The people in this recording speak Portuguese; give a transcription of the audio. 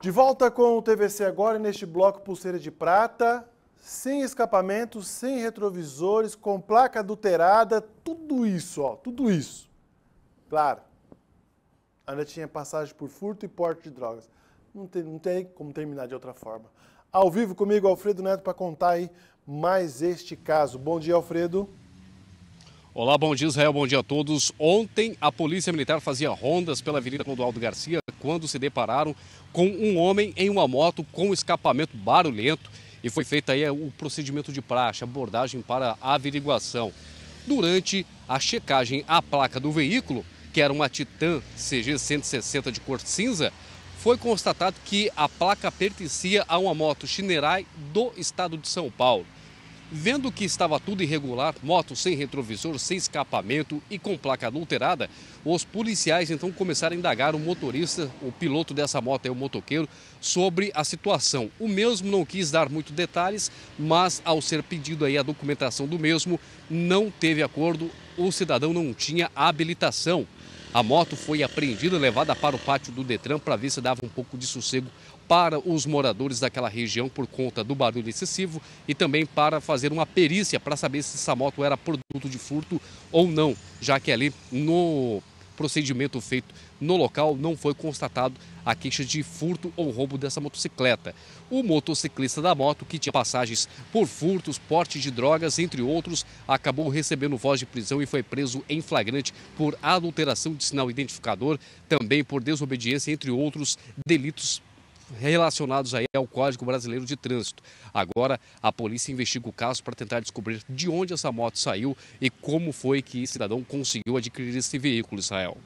De volta com o TVC agora neste bloco pulseira de prata, sem escapamentos, sem retrovisores, com placa adulterada, tudo isso, ó, tudo isso. Claro, ainda tinha passagem por furto e porte de drogas. Não tem, não tem como terminar de outra forma. Ao vivo comigo, Alfredo Neto, para contar aí mais este caso. Bom dia, Alfredo. Olá, bom dia, Israel, bom dia a todos. Ontem, a Polícia Militar fazia rondas pela Avenida Clodoaldo Garcia quando se depararam com um homem em uma moto com escapamento barulhento e foi feito aí é, o procedimento de praxe, abordagem para averiguação. Durante a checagem à placa do veículo, que era uma Titan CG 160 de cor cinza, foi constatado que a placa pertencia a uma moto Chinerai do estado de São Paulo. Vendo que estava tudo irregular, moto sem retrovisor, sem escapamento e com placa adulterada, os policiais então começaram a indagar o motorista, o piloto dessa moto, é o motoqueiro, sobre a situação. O mesmo não quis dar muitos detalhes, mas ao ser pedido aí a documentação do mesmo, não teve acordo, o cidadão não tinha habilitação. A moto foi apreendida e levada para o pátio do Detran para ver se dava um pouco de sossego para os moradores daquela região por conta do barulho excessivo e também para fazer uma perícia para saber se essa moto era produto de furto ou não, já que ali no procedimento feito no local, não foi constatado a queixa de furto ou roubo dessa motocicleta. O motociclista da moto, que tinha passagens por furtos, porte de drogas, entre outros, acabou recebendo voz de prisão e foi preso em flagrante por adulteração de sinal identificador, também por desobediência, entre outros delitos relacionados aí ao Código Brasileiro de Trânsito. Agora, a polícia investiga o caso para tentar descobrir de onde essa moto saiu e como foi que esse cidadão conseguiu adquirir esse veículo, Israel.